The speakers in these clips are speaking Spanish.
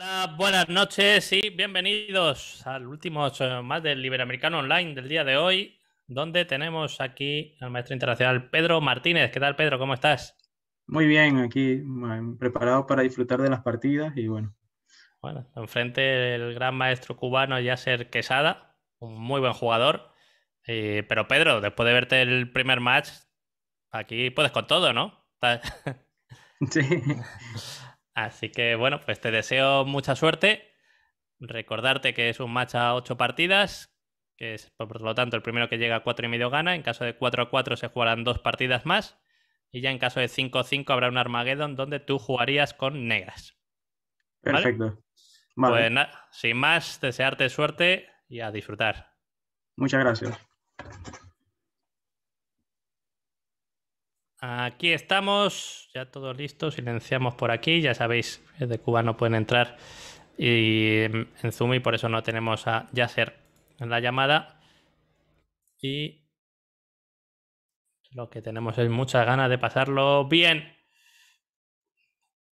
Hola, buenas noches y bienvenidos al último eh, más del Iberoamericano Online del día de hoy, donde tenemos aquí al maestro internacional Pedro Martínez. ¿Qué tal, Pedro? ¿Cómo estás? Muy bien, aquí eh, preparado para disfrutar de las partidas y bueno. Bueno, enfrente el gran maestro cubano Yasser Quesada, un muy buen jugador. Eh, pero Pedro, después de verte el primer match, aquí puedes con todo, ¿no? sí. Así que bueno, pues te deseo mucha suerte. Recordarte que es un match a ocho partidas, que es por lo tanto el primero que llega a cuatro y medio gana. En caso de 4 a 4 se jugarán dos partidas más. Y ya en caso de 5 a 5 habrá un Armageddon donde tú jugarías con negras. Perfecto. Pues nada, sin más, desearte suerte y a disfrutar. Muchas gracias. Aquí estamos, ya todo listo. silenciamos por aquí, ya sabéis, de Cuba no pueden entrar y em, en Zoom y por eso no tenemos a Yasser en la llamada. Y lo que tenemos es muchas ganas de pasarlo bien.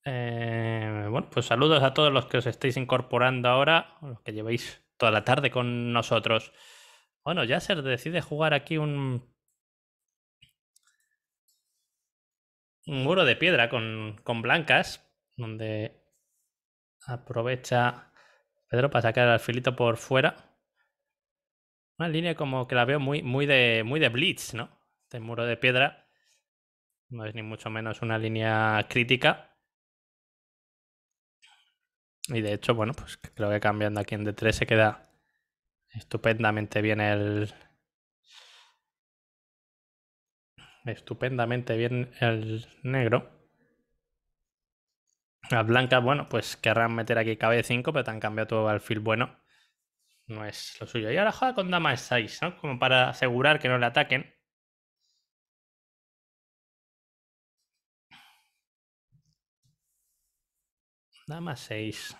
Eh, bueno, pues saludos a todos los que os estáis incorporando ahora, los que llevéis toda la tarde con nosotros. Bueno, Yasser decide jugar aquí un un muro de piedra con, blancas, donde aprovecha Pedro para sacar el alfilito por fuera. Una línea como que la veo muy, muy, de, muy de Blitz, ¿no? Este muro de piedra no es ni mucho menos una línea crítica. Y de hecho, bueno, pues creo que cambiando aquí en D3 se queda estupendamente bien el, estupendamente bien el negro. Las blancas, bueno, pues querrán meter aquí cabe 5, pero te han cambiado todo alfil bueno. No es lo suyo. Y ahora juega con dama 6, ¿no? Como para asegurar que no le ataquen. Dama 6.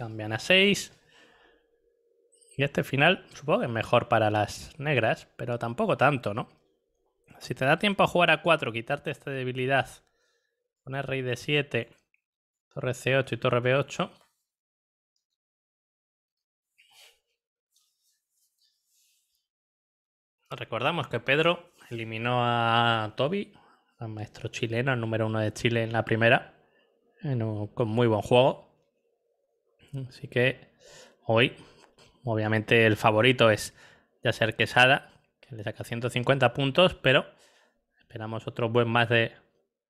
Cambian a 6. Y este final supongo que es mejor para las negras, pero tampoco tanto, ¿no? Si te da tiempo a jugar a 4, quitarte esta debilidad, poner rey de 7, torre C8 y torre B8. Recordamos que Pedro eliminó a Toby, al maestro chileno, al número uno de Chile en la primera, con muy buen juego. Así que hoy, obviamente, el favorito es ser Quesada, que le saca 150 puntos, pero esperamos otro buen más de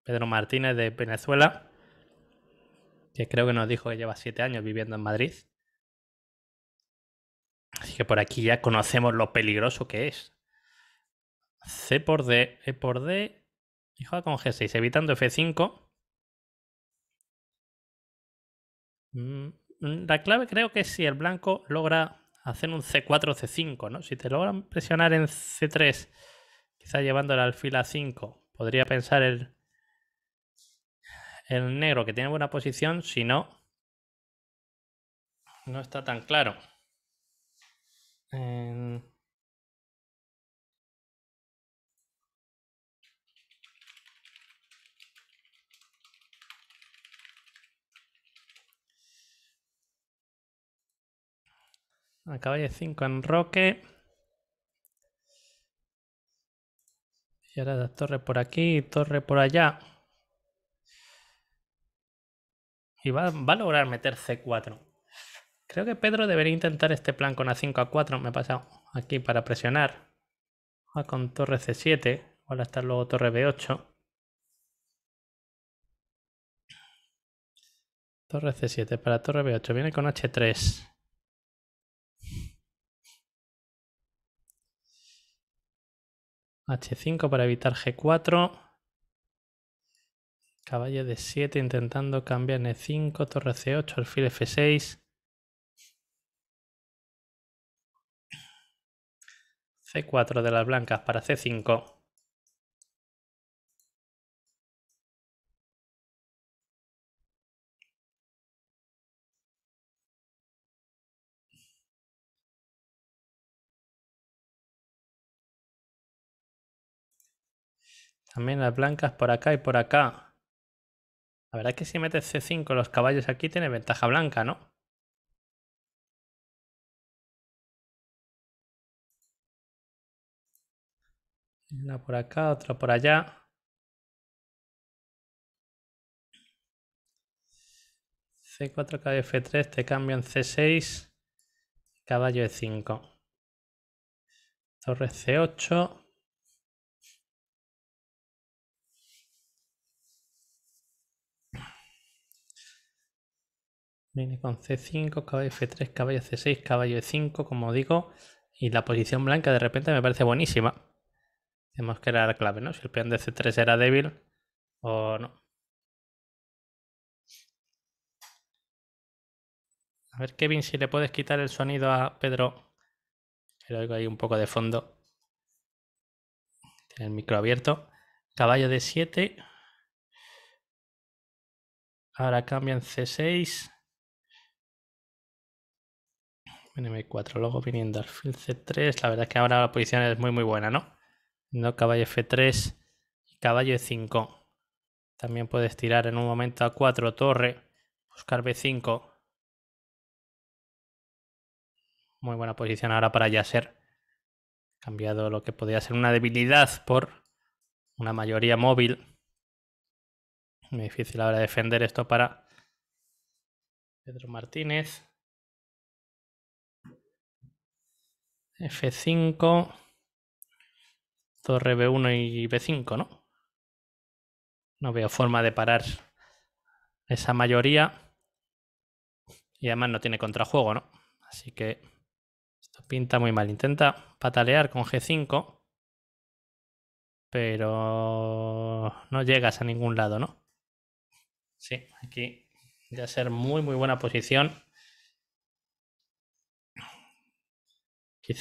Pedro Martínez de Venezuela, que creo que nos dijo que lleva 7 años viviendo en Madrid. Así que por aquí ya conocemos lo peligroso que es. C por D, E por D y con G6, evitando F5. Mm, la clave creo que es si el blanco logra hacer un C4 C5, ¿no? Si te logran presionar en C3, quizá el al fila 5, podría pensar el, el negro que tiene buena posición, si no, no está tan claro. A caballo 5 en Roque. Y ahora la torre por aquí, torre por allá. Y va, a lograr meter C4. Creo que Pedro debería intentar este plan con A5, A4. Me he pasado aquí para presionar. Va ah, con torre C7. Ahora está luego torre B8. Torre C7 para torre B8. Viene con H3. H5 para evitar G4. Caballo de 7 intentando cambiar en E5, torre C8, alfil F6. C4 de las blancas para C5. También las blancas por acá y por acá. La verdad es que si metes C5 los caballos aquí tiene ventaja blanca, ¿no? Una por acá, otra por allá. C4, kf F3, te cambio en C6, caballo E5. Torre C8. Viene con C5, caballo F3, caballo C6, caballo E5, como digo. Y la posición blanca de repente me parece buenísima. Tenemos que era la clave, ¿no? Si el peón de C3 era débil o no. A ver, Kevin, si le puedes quitar el sonido a Pedro. pero lo oigo ahí un poco de fondo. Tiene el micro abierto. Caballo de 7. Ahora cambian C6 nm M4, luego viniendo al alfil C3. La verdad es que ahora la posición es muy muy buena, ¿no? No caballo F3 y caballo E5. También puedes tirar en un momento a 4 torre, buscar B5. Muy buena posición ahora para Yasser. Cambiado lo que podía ser una debilidad por una mayoría móvil. Muy difícil ahora defender esto para Pedro Martínez. F5, torre B1 y B5, ¿no? No veo forma de parar esa mayoría. Y además no tiene contrajuego, ¿no? Así que esto pinta muy mal. Intenta patalear con G5, pero no llegas a ningún lado, ¿no? Sí, aquí ya ser muy, muy buena posición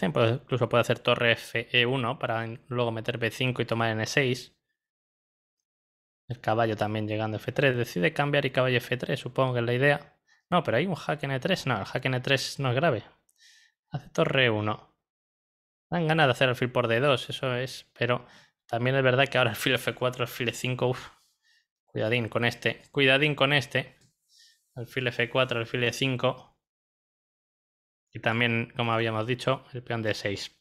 incluso puede hacer torre f 1 e para luego meter B5 y tomar N6. El caballo también llegando F3. Decide cambiar y caballo F3, supongo que es la idea. No, pero hay un hack en E3. No, el hack en E3 no es grave. Hace torre 1. Dan ganas de hacer alfil por D2, eso es. Pero también es verdad que ahora el alfil F4, alfil E5. Uf. Cuidadín con este. Cuidadín con este. Alfil F4, alfil E5. Y también, como habíamos dicho, el peón de 6.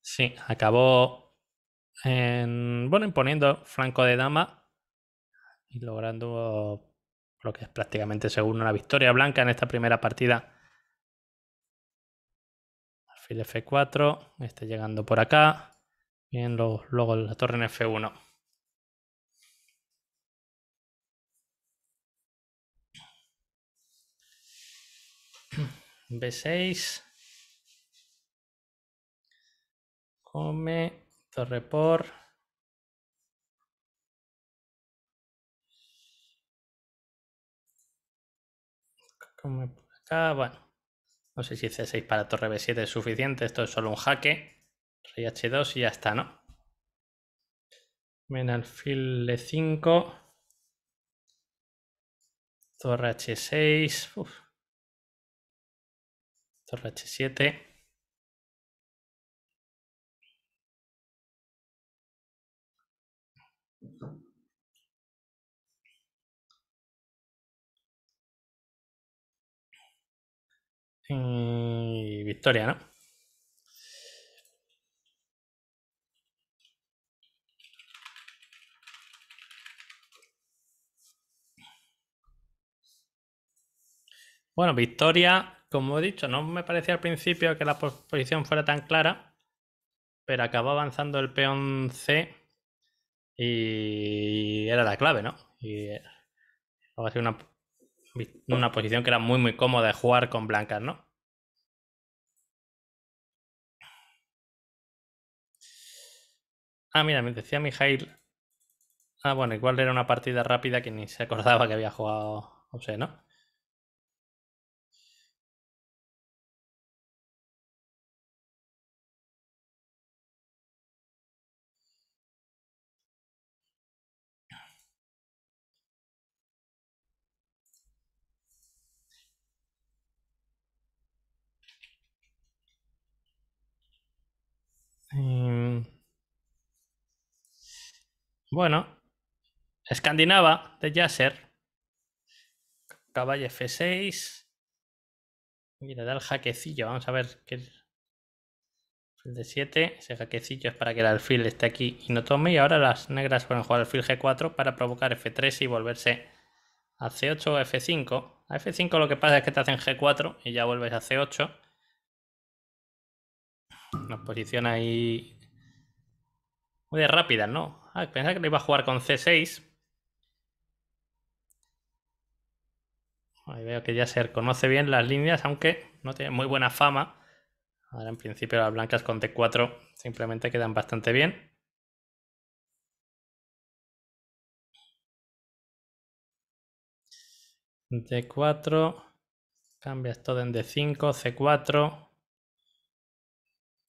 Sí, acabó en, bueno, imponiendo flanco de Dama y logrando lo que es prácticamente según una victoria blanca en esta primera partida. Alfil F4, este llegando por acá. y luego la torre en F1. B6. Come, torre por. Come por acá, bueno. No sé si C6 para torre B7 es suficiente, esto es solo un jaque. Rey H2 y ya está, ¿no? Ven alfil 5 e Torre H6. Uf. Torre H7. Y victoria, ¿no? Bueno, victoria como he dicho, no me parecía al principio que la posición fuera tan clara, pero acabó avanzando el peón C y era la clave, ¿no? Y va a ser una, posición que era muy, muy cómoda de jugar con blancas, ¿no? Ah, mira, me decía Mijail. Ah, bueno, igual era una partida rápida que ni se acordaba que había jugado, o sea, ¿no? Bueno, escandinava de Yasser. Caballo F6. Mira, da el jaquecillo. Vamos a ver qué. El de 7. Ese jaquecillo es para que el alfil esté aquí y no tome. Y ahora las negras pueden jugar alfil G4 para provocar F3 y volverse a C8 o F5. A F5 lo que pasa es que te hacen G4 y ya vuelves a C8. Nos posición ahí. Muy rápida, ¿no? Ah, pensaba que lo iba a jugar con C6. veo que ya se conoce bien las líneas, aunque no tiene muy buena fama. Ahora en principio las blancas con D4 simplemente quedan bastante bien. D4, cambias todo en D5, C4,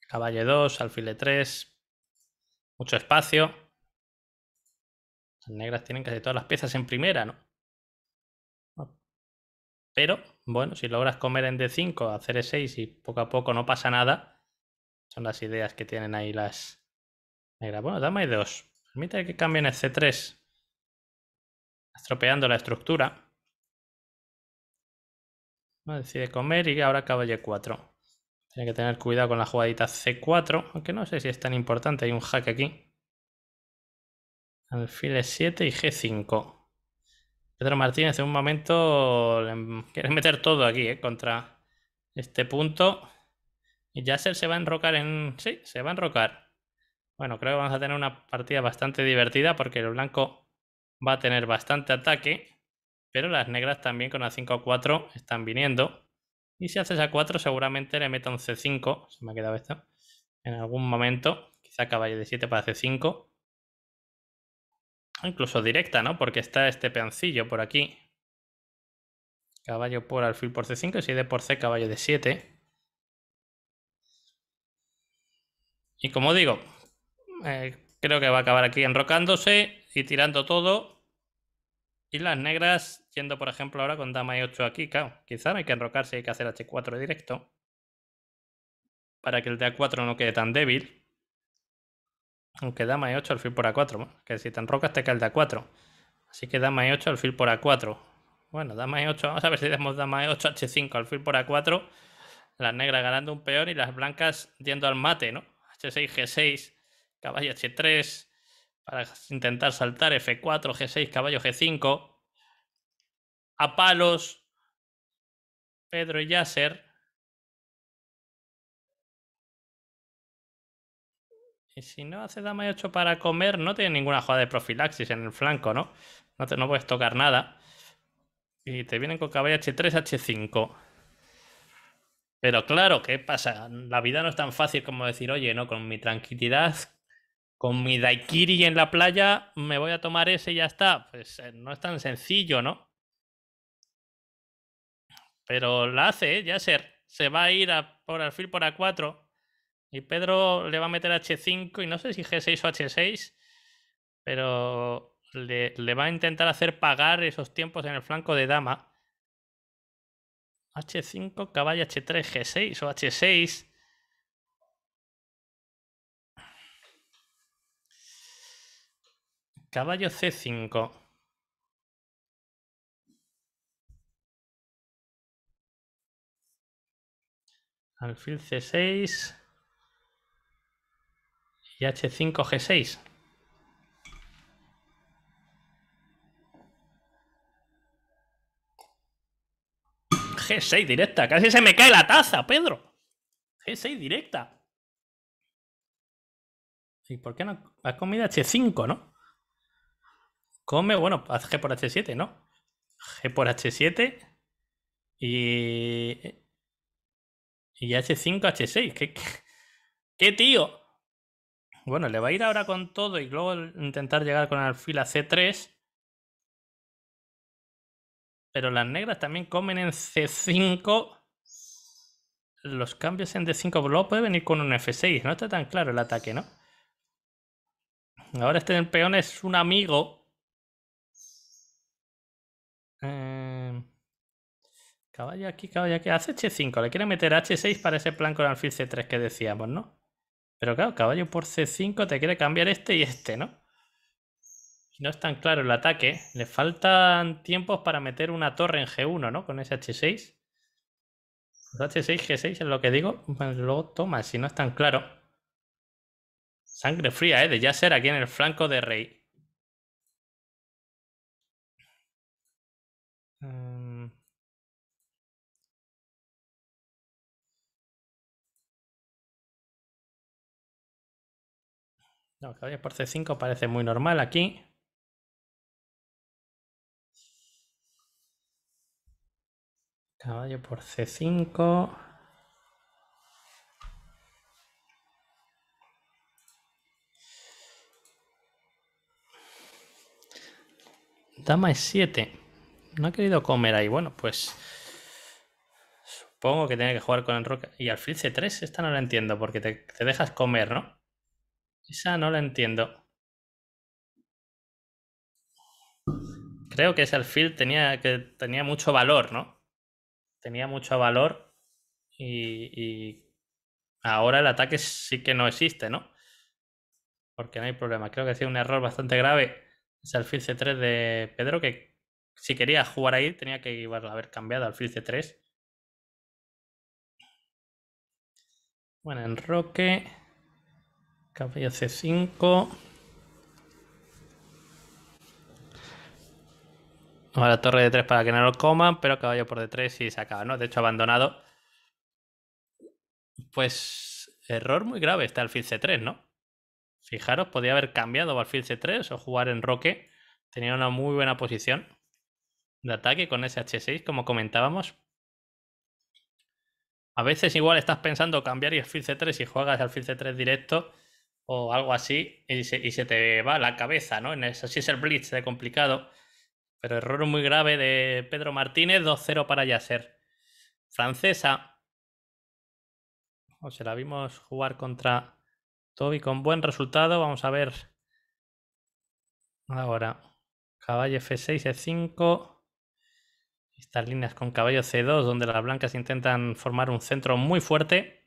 caballo 2, alfile 3, mucho espacio. Las negras tienen casi todas las piezas en primera, ¿no? Pero, bueno, si logras comer en D5, hacer E6 y poco a poco no pasa nada, son las ideas que tienen ahí las negras. Bueno, dame e 2. Permite que cambien el C3, estropeando la estructura. no decide comer y ahora caballo e 4. Tiene que tener cuidado con la jugadita C4, aunque no sé si es tan importante, hay un hack aquí. Alfiles 7 y G5. Pedro Martínez en un momento quiere meter todo aquí, ¿eh? Contra este punto. Y ya se va a enrocar en... Sí, se va a enrocar. Bueno, creo que vamos a tener una partida bastante divertida porque el blanco va a tener bastante ataque. Pero las negras también con A5 a 4 están viniendo. Y si haces a 4 seguramente le meta un C5. Se me ha quedado esto. En algún momento. Quizá caballo de 7 para C5. Incluso directa, ¿no? Porque está este peoncillo por aquí. Caballo por alfil por C5 y si de por C caballo de 7. Y como digo, eh, creo que va a acabar aquí enrocándose y tirando todo. Y las negras yendo, por ejemplo, ahora con dama y e 8 aquí, claro. Quizá no hay que enrocarse, hay que hacer H4 directo. Para que el D4 no quede tan débil. Aunque dama e8 alfil por a4. Que si te enrocas te cae el de a4. Así que dama e8 alfil por a4. Bueno, dama e8. Vamos a ver si demos dama e8 h5 alfil por a4. Las negras ganando un peón y las blancas yendo al mate, ¿no? h6, g6, caballo h3. Para intentar saltar f4, g6, caballo g5. A palos. Pedro y Yasser. Y si no hace dama y 8 para comer, no tiene ninguna jugada de profilaxis en el flanco, ¿no? No, puedes tocar nada. Y te vienen con caballo H3, H5. Pero claro, ¿qué pasa? La vida no es tan fácil como decir, oye, no, con mi tranquilidad, con mi daikiri en la playa, me voy a tomar ese y ya está. Pues eh, no es tan sencillo, ¿no? Pero la hace, ¿eh? ya ser. Se va a ir por alfil por A4. Y Pedro le va a meter H5 y no sé si G6 o H6, pero le, va a intentar hacer pagar esos tiempos en el flanco de dama. H5, caballo H3, G6 o H6. Caballo C5. Alfil C6. H5G6. G6 directa, casi se me cae la taza, Pedro. G6 directa. ¿Y por qué no? Has comido H5, ¿no? Come, bueno, haz G por H7, ¿no? G por H7 y. Y H5, H6. ¿Qué, qué, qué tío? Bueno, le va a ir ahora con todo y luego intentar llegar con alfil a C3. Pero las negras también comen en C5. Los cambios en D5, pues luego puede venir con un F6. No está tan claro el ataque, ¿no? Ahora este peón es un amigo. Em, caballo aquí, caballo aquí. Hace H5. Le quiere meter H6 para ese plan con alfil C3 que decíamos, ¿no? Pero claro, caballo por C5 te quiere cambiar este y este, ¿no? No es tan claro el ataque. Le faltan tiempos para meter una torre en G1, ¿no? Con ese H6. H6, G6 es lo que digo. luego toma, si no es tan claro. Sangre fría, ¿eh? De ser aquí en el flanco de Rey. No, caballo por C5 parece muy normal aquí. Caballo por C5. Dama es 7 No ha querido comer ahí. Bueno, pues supongo que tiene que jugar con el roca. Y alfil C3, esta no la entiendo porque te dejas comer, ¿no? Esa no la entiendo. Creo que ese alfil tenía, que tenía mucho valor, ¿no? Tenía mucho valor y, ahora el ataque sí que no existe, ¿no? Porque no hay problema. Creo que hacía un error bastante grave ese alfil C3 de Pedro que si quería jugar ahí tenía que haber cambiado alfil C3. Bueno, roque Caballo C5. Ahora torre de 3 para que no lo coman, pero caballo por D3 y se acaba, ¿no? De hecho, abandonado. Pues error muy grave está alfil C3, ¿no? Fijaros, podía haber cambiado alfil C3 o jugar en roque. Tenía una muy buena posición de ataque con ese H6, como comentábamos. A veces igual estás pensando cambiar y alfil C3 y juegas alfil C3 directo o algo así y se, te va la cabeza, ¿no? En eso es el blitz de complicado, pero error muy grave de Pedro Martínez, 2-0 para Yasser Francesa, o se la vimos jugar contra Toby con buen resultado, vamos a ver ahora. Caballo F6, E5. Estas líneas con caballo C2, donde las blancas intentan formar un centro muy fuerte.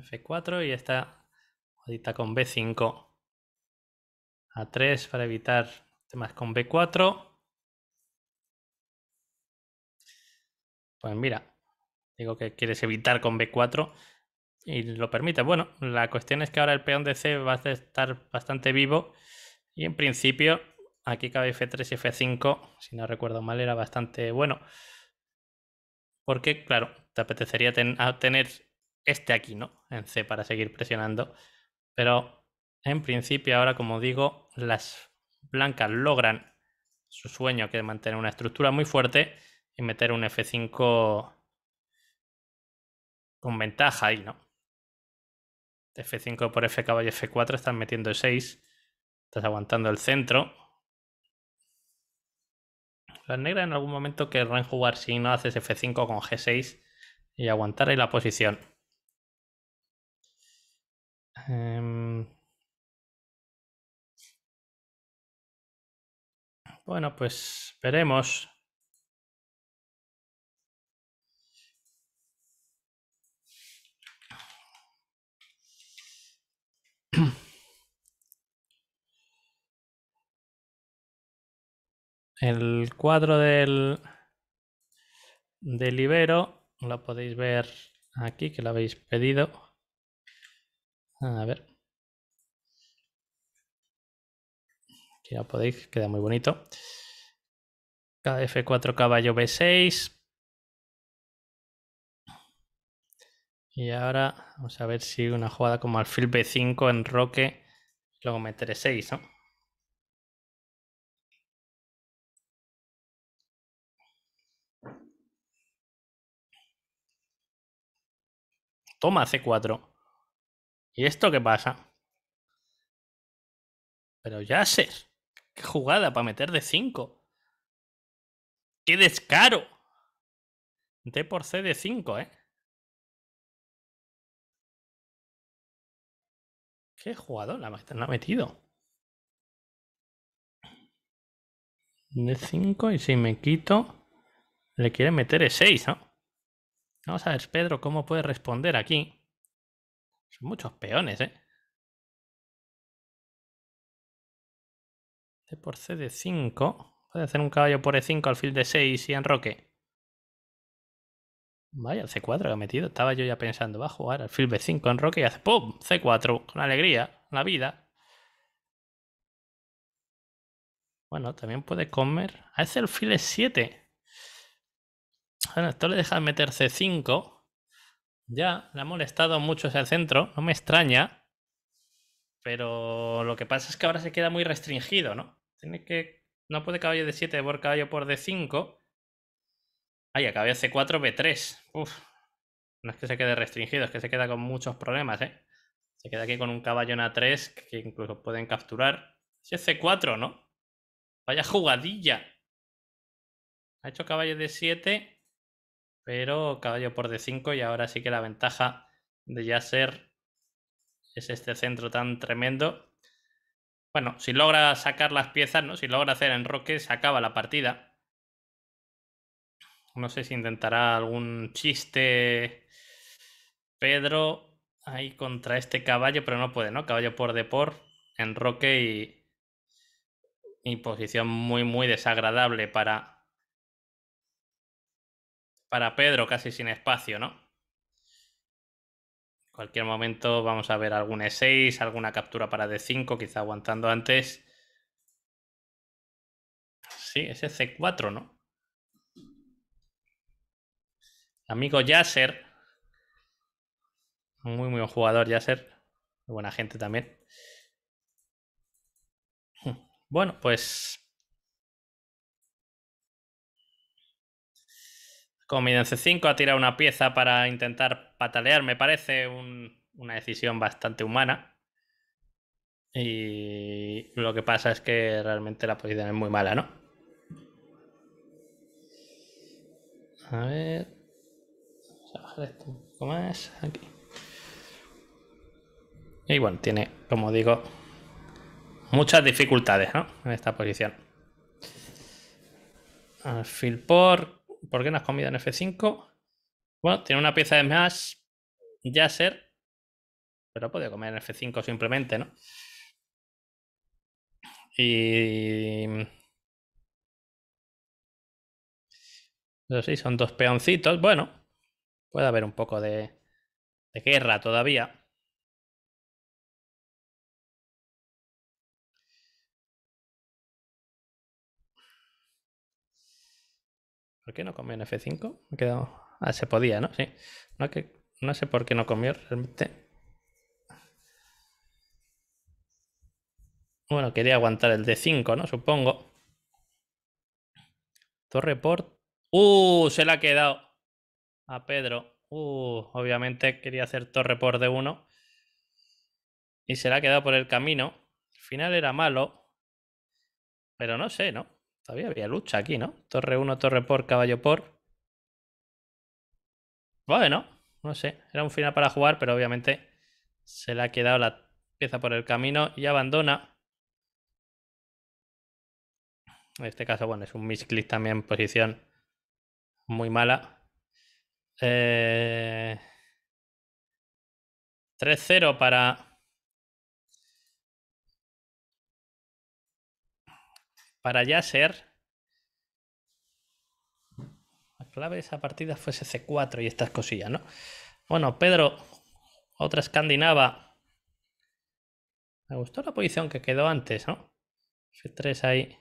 F4 y esta jodita con B5. A3 para evitar temas con B4. Pues mira, digo que quieres evitar con B4 y lo permite. Bueno, la cuestión es que ahora el peón de C va a estar bastante vivo y en principio aquí cabe F3 y F5, si no recuerdo mal, era bastante bueno. Porque, claro, te apetecería tener este aquí no, en C para seguir presionando. Pero en principio ahora, como digo, las blancas logran su sueño que es mantener una estructura muy fuerte y meter un F5 con ventaja ahí, ¿no? F5 por F caballo F4 están metiendo E6. Estás aguantando el centro. Las negras en algún momento querrán jugar si no haces F5 con G6 y aguantar ahí la posición. Em, bueno, pues veremos. El cuadro del, del Ibero lo podéis ver aquí, que lo habéis pedido. A ver. Aquí ya podéis, queda muy bonito. f 4 caballo B6. Y ahora vamos a ver si una jugada como alfil B5 en roque, luego meteré 6 ¿no? Toma C4. ¿Y esto qué pasa? Pero ya sé. qué jugada para meter de 5. ¡Qué descaro! D por C de 5, ¿eh? ¿Qué jugador la ha metido? De 5 y si me quito, le quiere meter E6, ¿no? Vamos a ver, Pedro, cómo puede responder aquí. Son muchos peones, ¿eh? C por C de 5. Puede hacer un caballo por E5, al fil de 6 y en roque Vaya, el C4 que ha metido. Estaba yo ya pensando, va a jugar al fil B5 roque y hace ¡pum! C4, con alegría, la vida. Bueno, también puede comer. A ah, ese fil es 7. Bueno, esto le deja meter C5. Ya, le ha molestado mucho ese centro, no me extraña, pero lo que pasa es que ahora se queda muy restringido, ¿no? Tiene que. No puede caballo de 7 por caballo por D5. Ay, a caballo C4, B3. Uf. No es que se quede restringido, es que se queda con muchos problemas, ¿eh? Se queda aquí con un caballo en A3 que incluso pueden capturar. Si es C4, ¿no? Vaya jugadilla. Ha hecho caballo de 7. Pero caballo por D5 y ahora sí que la ventaja de ya ser es este centro tan tremendo. Bueno, si logra sacar las piezas, ¿no? Si logra hacer enroque, se acaba la partida. No sé si intentará algún chiste Pedro ahí contra este caballo, pero no puede, ¿no? Caballo por por enroque y, y posición muy, muy desagradable para, para Pedro, casi sin espacio, ¿no? En cualquier momento vamos a ver algún E6, alguna captura para D5, quizá aguantando antes. Sí, ese C4, ¿no? Amigo Yasser. Muy, muy buen jugador, Yasser. Buena gente también. Bueno, pues Con c 5 ha tirado una pieza para intentar patalear, me parece una decisión bastante humana. Y lo que pasa es que realmente la posición es muy mala, ¿no? A ver. Vamos a bajar esto un poco más. Aquí. Y bueno, tiene, como digo, muchas dificultades, ¿no? En esta posición. Alfil por ¿Por qué no has comido en F5? Bueno, tiene una pieza de ya ser pero podía comer en F5 simplemente, ¿no? Y... sí, son dos peoncitos. Bueno, puede haber un poco de guerra todavía. ¿Por qué no comió en F5? Me Ah, se podía, ¿no? Sí. No, sé por qué no comió realmente. Bueno, quería aguantar el D5, ¿no? Supongo. Torre por... ¡Uh! Se la ha quedado a Pedro. ¡Uh! Obviamente quería hacer torre por D1. Y se la ha quedado por el camino. Al final era malo. Pero no sé, ¿no? Todavía había lucha aquí, ¿no? Torre 1, torre por, caballo por. Bueno, no sé. Era un final para jugar, pero obviamente se le ha quedado la pieza por el camino y abandona. En este caso, bueno, es un misclick también, posición muy mala. 3-0 eh, para para ya ser. La clave de esa partida fuese C4 y estas cosillas, ¿no? Bueno, Pedro, otra escandinava. Me gustó la posición que quedó antes, ¿no? F3 ahí.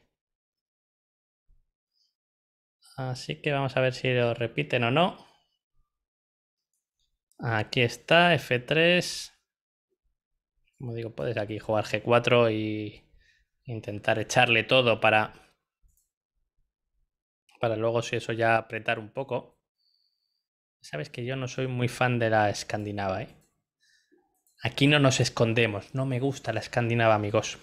Así que vamos a ver si lo repiten o no. Aquí está, F3. Como digo, puedes aquí jugar G4 y intentar echarle todo para, para luego si eso ya apretar un poco. Sabes que yo no soy muy fan de la escandinava, ¿eh? Aquí no nos escondemos, no me gusta la escandinava, amigos.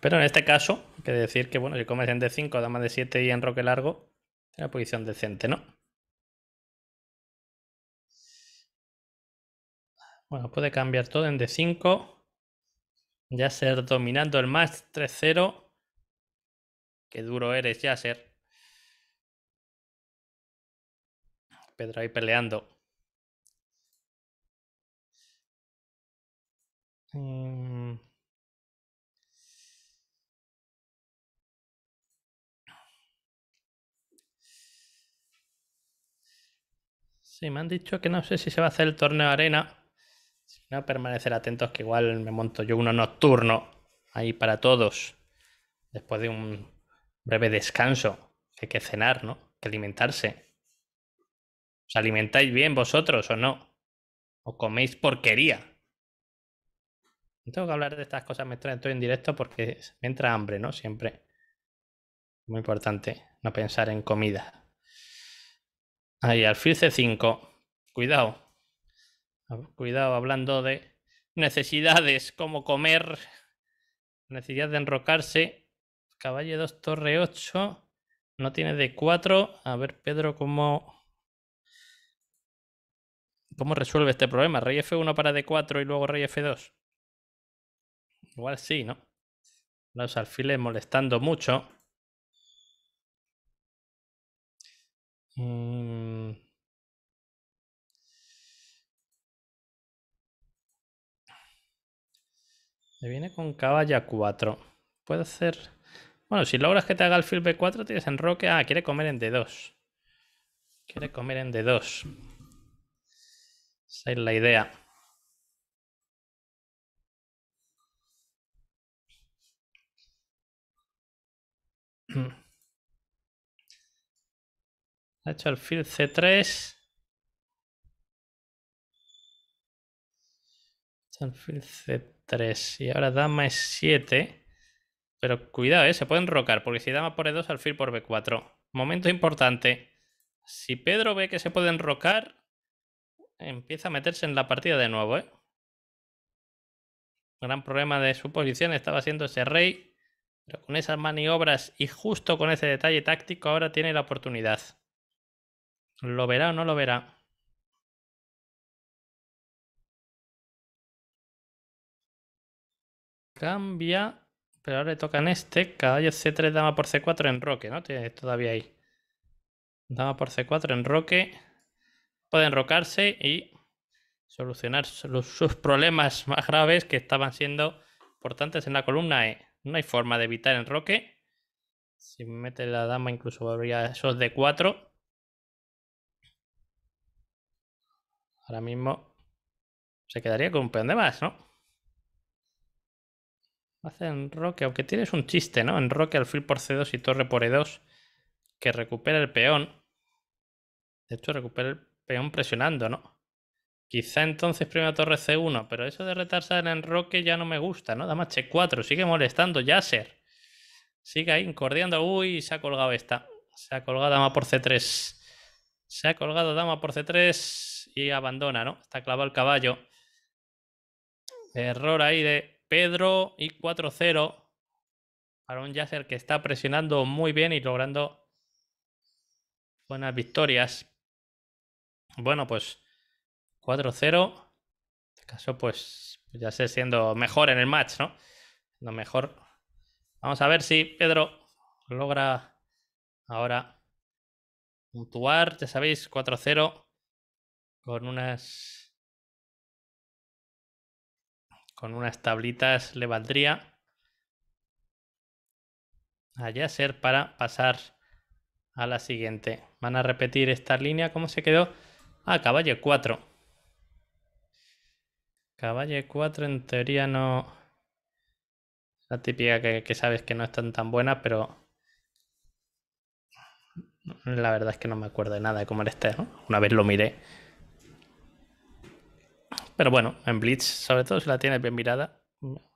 Pero en este caso, hay que decir que, bueno, si comes en D5, dama de 7 y en roque largo, tiene una posición decente, ¿no? Bueno, puede cambiar todo en D5 ser dominando el match 3-0. Qué duro eres, ser Pedro ahí peleando. Mm. Sí, me han dicho que no sé si se va a hacer el torneo arena no, permanecer atentos que igual me monto yo uno nocturno ahí para todos. Después de un breve descanso, hay que cenar, ¿no? que alimentarse. ¿Os alimentáis bien vosotros o no? ¿O coméis porquería? No tengo que hablar de estas cosas mientras estoy en directo porque me entra hambre, ¿no? Siempre. Muy importante no pensar en comida. Ahí, alfil C5. Cuidado. Cuidado, hablando de necesidades, como comer, necesidad de enrocarse. Caballo 2, torre 8. No tiene de 4. A ver, Pedro, cómo. ¿Cómo resuelve este problema? Rey F1 para D4 y luego Rey F2. Igual sí, ¿no? Los alfiles molestando mucho. Mm. Me viene con caballa 4. Puede hacer... Bueno, si logras que te haga el fil B4, tienes enroque. Ah, quiere comer en D2. Quiere comer en D2. Esa es la idea. Ha hecho el alfil C3. Alfil C3. 3 y ahora dama es 7. Pero cuidado, eh, se pueden rocar, porque si dama por E2, alfil por B4. Momento importante. Si Pedro ve que se puede enrocar empieza a meterse en la partida de nuevo. Eh. Gran problema de su posición estaba haciendo ese rey. Pero con esas maniobras y justo con ese detalle táctico ahora tiene la oportunidad. ¿Lo verá o no lo verá? Cambia. Pero ahora le toca en este. Caballo C3, dama por C4 en roque, ¿no? Tiene todavía ahí. Dama por C4 en roque. Puede enrocarse y solucionar sus problemas más graves que estaban siendo importantes en la columna E. No hay forma de evitar el enroque. Si mete la dama, incluso habría esos d 4. Ahora mismo se quedaría con un peón de más, ¿no? Hace enroque, aunque tienes un chiste, ¿no? Enroque, alfil por C2 y torre por E2, que recupera el peón. De hecho, recupera el peón presionando, ¿no? Quizá entonces primera torre C1, pero eso de retarse en enroque ya no me gusta, ¿no? Dama H4, sigue molestando, Yasser. Sigue ahí incordiando. Uy, se ha colgado esta. Se ha colgado dama por C3. Se ha colgado dama por C3 y abandona, ¿no? Está clavado el caballo. Error ahí de Pedro y 4-0 para un Yasser que está presionando muy bien y logrando buenas victorias. Bueno, pues 4-0. En este caso, pues ya sé, siendo mejor en el match, ¿no? Siendo mejor. Vamos a ver si Pedro logra ahora puntuar. Ya sabéis, 4-0 con unas con unas tablitas le valdría. allá ser para pasar a la siguiente. Van a repetir esta línea. ¿Cómo se quedó? a ah, caballo 4. Caballo 4 en teoría no... La típica que, sabes que no están tan buenas, pero... La verdad es que no me acuerdo de nada de cómo era este. ¿no? Una vez lo miré pero bueno, en Blitz, sobre todo si la tienes bien mirada,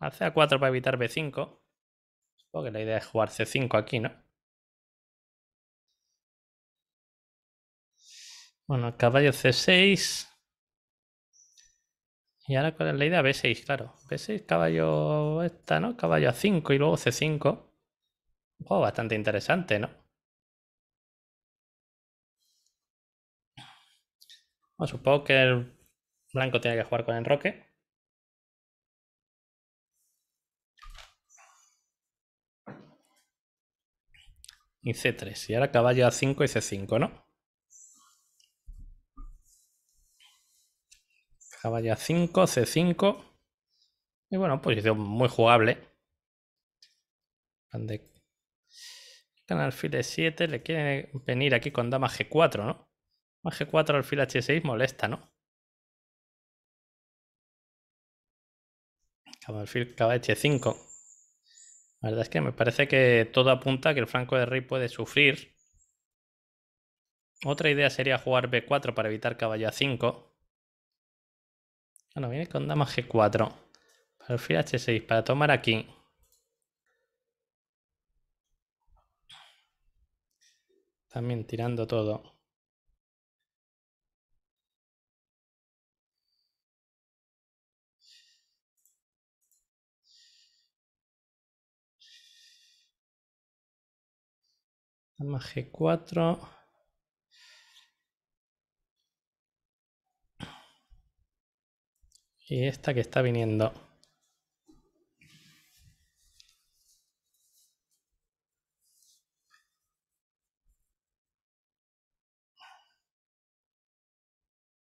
hace A4 para evitar B5. Supongo que la idea es jugar C5 aquí, ¿no? Bueno, caballo C6. Y ahora, ¿cuál es la idea? B6, claro. B6, caballo esta, ¿no? Caballo A5 y luego C5. Un bastante interesante, ¿no? Bueno, supongo que el Blanco tiene que jugar con el Enroque. Y C3. Y ahora caballo A5 y C5, ¿no? Caballo A5, C5. Y bueno, posición muy jugable. alfil de 7 Le quiere venir aquí con dama G4, ¿no? Más G4 alfil H6 molesta, ¿no? Cabalfil 5 La verdad es que me parece que todo apunta que el franco de rey puede sufrir. Otra idea sería jugar b4 para evitar caballo a5. Bueno, viene con dama g4. Para alfil h6, para tomar aquí. También tirando todo. Dama G4. Y esta que está viniendo.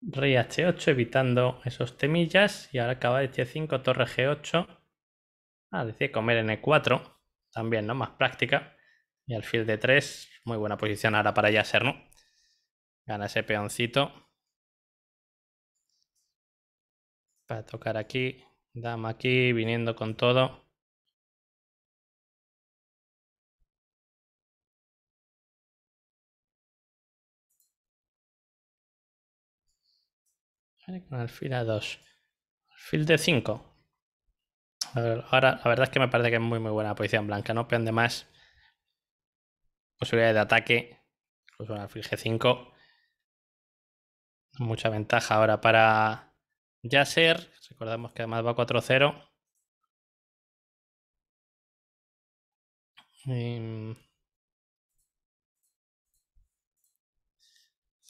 Rey H8 evitando esos temillas. Y ahora acaba de C5, torre G8. Ah, decía comer N4. E También, ¿no? Más práctica. Y alfil de 3. Muy buena posición ahora para ser ¿no? Gana ese peoncito. Para tocar aquí. Dama aquí, viniendo con todo. con alfil a 2. Alfil de 5. Ahora, la verdad es que me parece que es muy, muy buena posición blanca. No peón de más. Posibilidad de ataque. incluso el alfil G5. Mucha ventaja ahora para Yasser. Recordamos que además va 4-0. Em,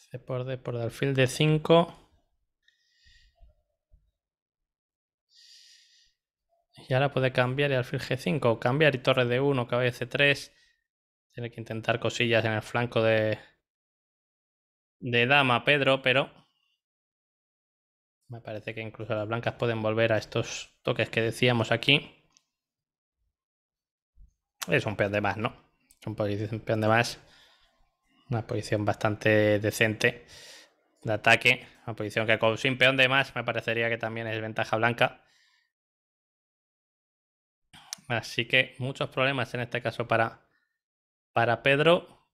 C por D por el alfil de 5. Y ahora puede cambiar el alfil G5, cambiar y torre de 1 caballo C3. Tiene que intentar cosillas en el flanco de, dama Pedro, pero me parece que incluso las blancas pueden volver a estos toques que decíamos aquí. Es un peón de más, ¿no? Es un peón de más. Una posición bastante decente de ataque. Una posición que con, sin peón de más me parecería que también es ventaja blanca. Así que muchos problemas en este caso para para Pedro,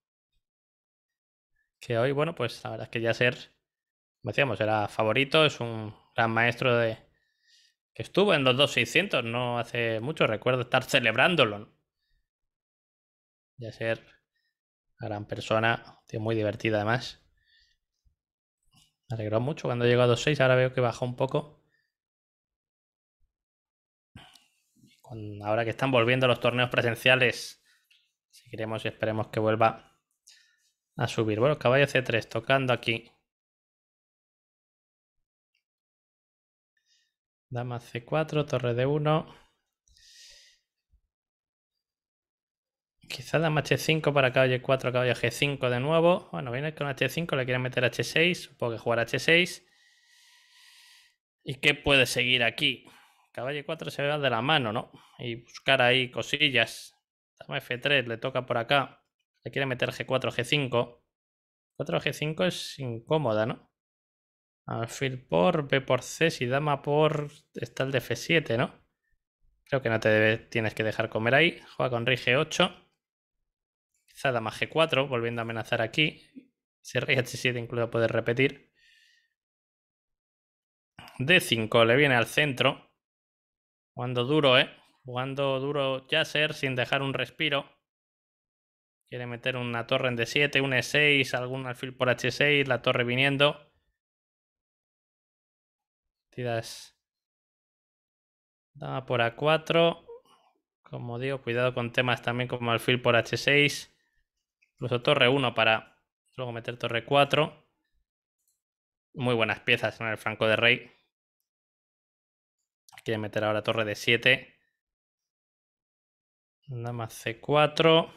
que hoy, bueno, pues la verdad es que ya ser, como decíamos, era favorito, es un gran maestro de que estuvo en los 2600, no hace mucho, recuerdo estar celebrándolo. Ya ser gran persona, muy divertida además. Me alegró mucho cuando llegó a 26, ahora veo que bajó un poco. Ahora que están volviendo los torneos presenciales seguiremos queremos y esperemos que vuelva a subir. Bueno, caballo C3 tocando aquí. Dama C4, torre de 1 Quizá dama H5 para caballo 4, caballo G5 de nuevo. Bueno, viene con H5, le quiere meter H6, supongo que jugar H6. ¿Y qué puede seguir aquí? Caballo 4 se va de la mano, ¿no? Y buscar ahí cosillas. F3, le toca por acá. Le quiere meter G4, G5. 4 G5 es incómoda, ¿no? Alfil por B por C, si dama por... Está el de F7, ¿no? Creo que no te tienes que dejar comer ahí. Juega con rey G8. Quizá dama G4, volviendo a amenazar aquí. Si rey H7 incluso puede repetir. D5 le viene al centro. Cuando duro, ¿eh? Jugando duro ser sin dejar un respiro. Quiere meter una torre en D7, un E6, algún alfil por H6, la torre viniendo. Tiras. Dama por A4. Como digo, cuidado con temas también como alfil por H6. Incluso torre 1 para luego meter torre 4. Muy buenas piezas en el franco de rey. Quiere meter ahora torre de 7 nada más C4.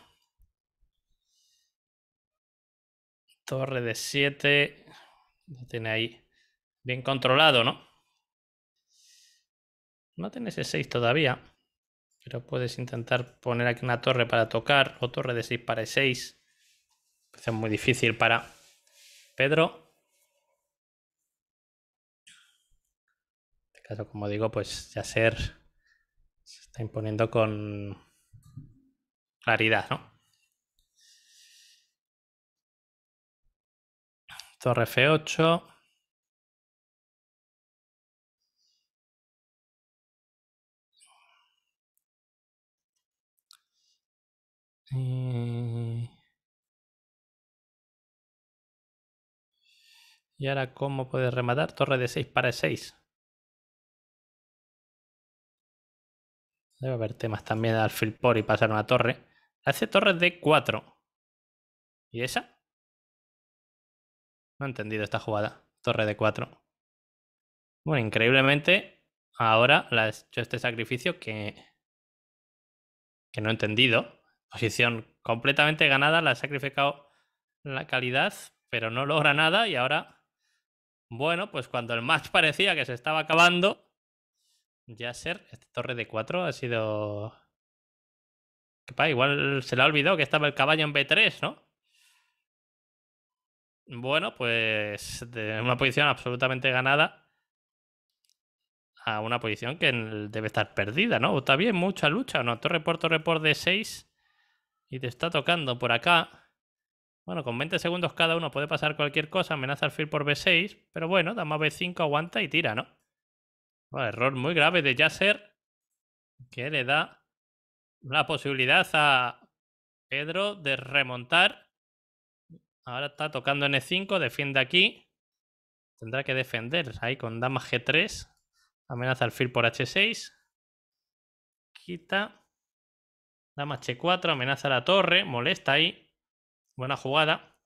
Torre de 7. Lo tiene ahí bien controlado, ¿no? No tiene ese 6 todavía. Pero puedes intentar poner aquí una torre para tocar. O torre de 6 para 6. E es muy difícil para Pedro. En este caso, como digo, pues ya ser se está imponiendo con Claridad, ¿no? Torre F8. Eh, y ahora, ¿cómo puede rematar? Torre de 6 para 6. Debe haber temas también de alfil por y pasar una torre. Hace torre de 4. ¿Y esa? No he entendido esta jugada. Torre de 4. Bueno, increíblemente ahora la ha hecho este sacrificio que, que no he entendido. Posición completamente ganada, la ha sacrificado la calidad, pero no logra nada y ahora, bueno, pues cuando el match parecía que se estaba acabando, ya ser, esta torre de 4 ha sido que igual se le ha olvidado que estaba el caballo en B3, ¿no? Bueno, pues de una posición absolutamente ganada a una posición que debe estar perdida, ¿no? Está bien, mucha lucha, ¿no? Torre por torre por D6 y te está tocando por acá. Bueno, con 20 segundos cada uno puede pasar cualquier cosa, amenaza al fil por B6, pero bueno, dama B5, aguanta y tira, ¿no? error muy grave de Yasser que le da la posibilidad a Pedro de remontar. Ahora está tocando n 5 defiende aquí. Tendrá que defender ahí con dama G3. Amenaza al fil por H6. Quita. Dama H4, amenaza a la torre, molesta ahí. Buena jugada.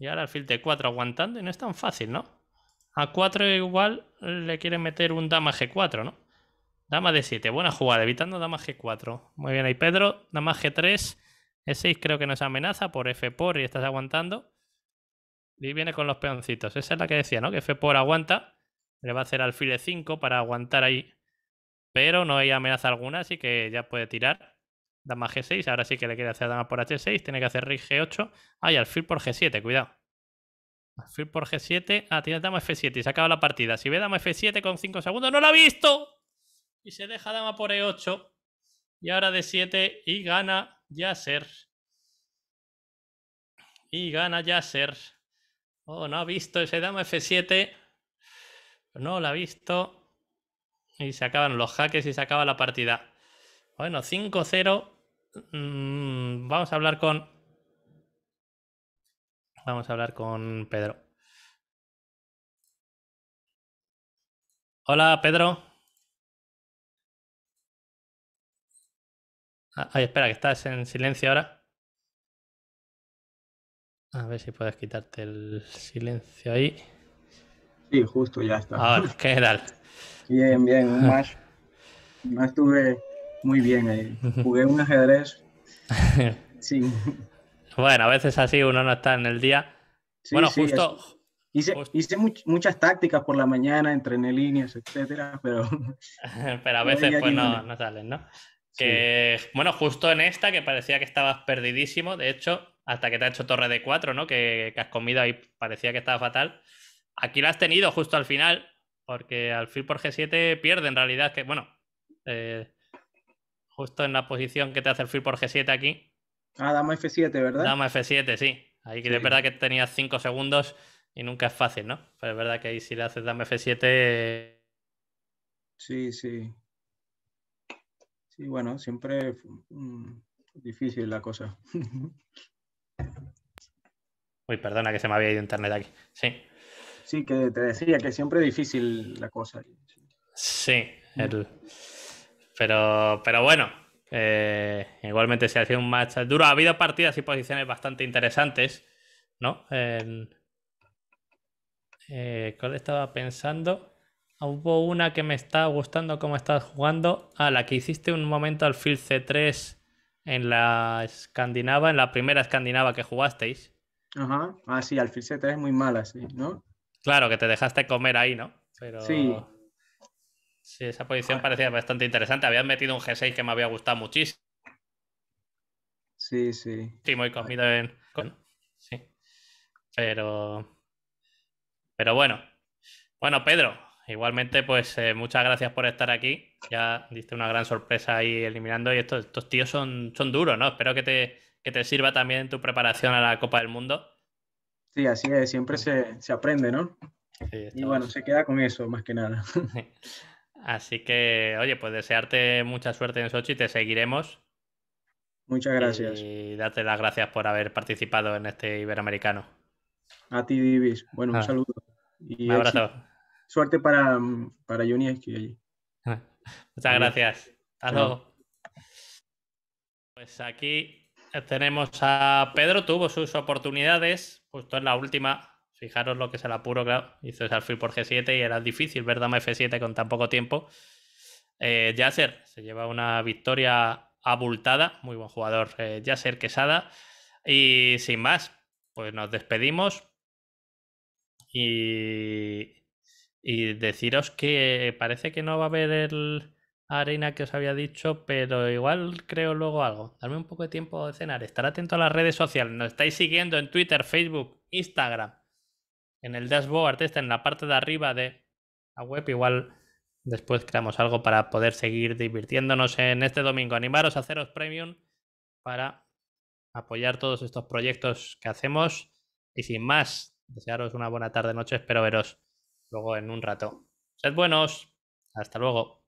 Y ahora alfil T4 aguantando y no es tan fácil, ¿no? A 4 igual le quieren meter un dama G4, ¿no? Dama de 7, buena jugada, evitando dama G4. Muy bien ahí Pedro, dama G3, E6 creo que no nos amenaza por F por y estás aguantando. Y viene con los peoncitos, esa es la que decía, ¿no? Que F por aguanta, le va a hacer alfil E5 para aguantar ahí. Pero no hay amenaza alguna, así que ya puede tirar. Dama G6, ahora sí que le quiere hacer dama por H6, tiene que hacer rey G8. Ah, y alfil por G7, cuidado. Alfil por G7, ah, tiene dama F7 y se acaba la partida. Si ve dama F7 con 5 segundos, ¡no la ha visto! y se deja dama por E8 y ahora D7 y gana Yasser. Y gana Yaser Oh, no ha visto ese dama F7. No lo ha visto. Y se acaban los jaques y se acaba la partida. Bueno, 5-0. Mm, vamos a hablar con... Vamos a hablar con Pedro. Hola, Pedro. Ah, ay, espera, que estás en silencio ahora. A ver si puedes quitarte el silencio ahí. Sí, justo, ya está. Ahora, ¿qué tal? Bien, bien, más. No estuve muy bien ahí. Eh. Jugué un ajedrez. Sí. Bueno, a veces así uno no está en el día. bueno, justo, Hice, muchas tácticas por la mañana, entrené líneas, etcétera, pero. pero a veces pues no, salen, ¿no? Que, bueno, justo en esta que parecía que estabas perdidísimo, de hecho, hasta que te ha hecho torre de 4 ¿no? Que, has comido ahí, parecía que estaba fatal. Aquí la has tenido justo al final, porque al fil por G7 pierde en realidad, que bueno, eh, justo en la posición que te hace el fil por G7 aquí. Ah, F7, ¿verdad? Dama F7, sí. Ahí que es verdad que tenías 5 segundos y nunca es fácil, ¿no? Pero es verdad que ahí si le haces dame F7. Sí, sí. Y bueno, siempre difícil la cosa. Uy, perdona que se me había ido internet aquí. Sí. Sí, que te decía que siempre es difícil la cosa. Sí, mm. pero, pero bueno, eh, igualmente se ha un match duro. Ha habido partidas y posiciones bastante interesantes, ¿no? Eh, ¿Cuál estaba pensando? Ah, hubo una que me está gustando cómo estás jugando. Ah, la que hiciste un momento alfil C3 en la escandinava, en la primera escandinava que jugasteis. Ajá. Ah, sí, al C3 es muy mala, sí, ¿no? Claro, que te dejaste comer ahí, ¿no? Pero... Sí. Sí, esa posición parecía bastante interesante. Habías metido un G6 que me había gustado muchísimo. Sí, sí. Sí, muy comido en. Sí. Pero. Pero bueno. Bueno, Pedro, Igualmente, pues eh, muchas gracias por estar aquí. Ya diste una gran sorpresa ahí eliminando. Y estos, estos tíos son, son duros, ¿no? Espero que te, te sirva también en tu preparación a la Copa del Mundo. Sí, así es, siempre se, aprende, ¿no? y bueno, se queda con eso, más que nada. Así que, oye, pues desearte mucha suerte en Sochi, te seguiremos. Muchas gracias. Y date las gracias por haber participado en este Iberoamericano. A ti, Divis. Bueno, un ah. saludo. un abrazo suerte para, mm, para Muchas gracias. Hasta luego. Pues aquí tenemos a Pedro, tuvo sus oportunidades, justo en la última. Fijaros lo que es el apuro, Hizo el alfil por G7 y era difícil ver dama F7 con tan poco tiempo. Eh, Yasser se lleva una victoria abultada. Muy buen jugador, eh, Yasser Quesada. Y sin más, pues nos despedimos. Y y deciros que parece que no va a haber el arena que os había dicho, pero igual creo luego algo. Darme un poco de tiempo de cenar. Estar atento a las redes sociales. Nos estáis siguiendo en Twitter, Facebook, Instagram. En el dashboard, está en la parte de arriba de la web, igual después creamos algo para poder seguir divirtiéndonos en este domingo. Animaros a haceros premium para apoyar todos estos proyectos que hacemos. Y sin más, desearos una buena tarde, noche. Espero veros luego en un rato. Sed buenos. Hasta luego.